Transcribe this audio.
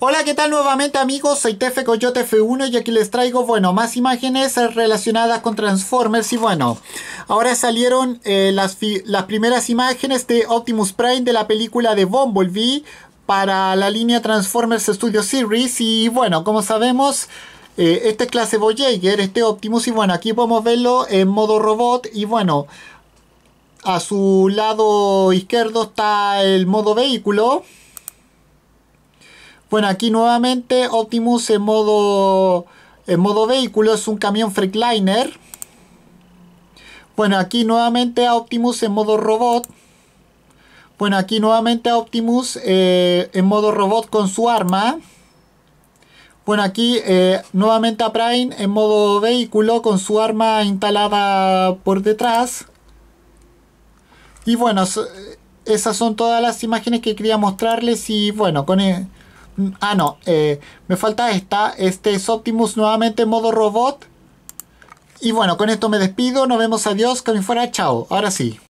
Hola, ¿qué tal nuevamente amigos? Soy Tefe Coyote F1 y aquí les traigo, bueno, más imágenes relacionadas con Transformers y bueno, ahora salieron eh, las, las primeras imágenes de Optimus Prime de la película de Bumblebee para la línea Transformers Studio Series y bueno, como sabemos... Eh, este es clase Voyager, este Optimus y bueno, aquí podemos verlo en modo robot y bueno, a su lado izquierdo está el modo vehículo bueno, aquí nuevamente Optimus en modo, en modo vehículo es un camión Freightliner. Bueno, aquí nuevamente Optimus en modo robot. Bueno, aquí nuevamente Optimus eh, en modo robot con su arma. Bueno, aquí eh, nuevamente a Prime en modo vehículo con su arma instalada por detrás. Y bueno, esas son todas las imágenes que quería mostrarles y bueno, con... E, Ah, no. Eh, me falta esta. Este es Optimus nuevamente en modo robot. Y bueno, con esto me despido. Nos vemos. Adiós. Que me fuera. Chao. Ahora sí.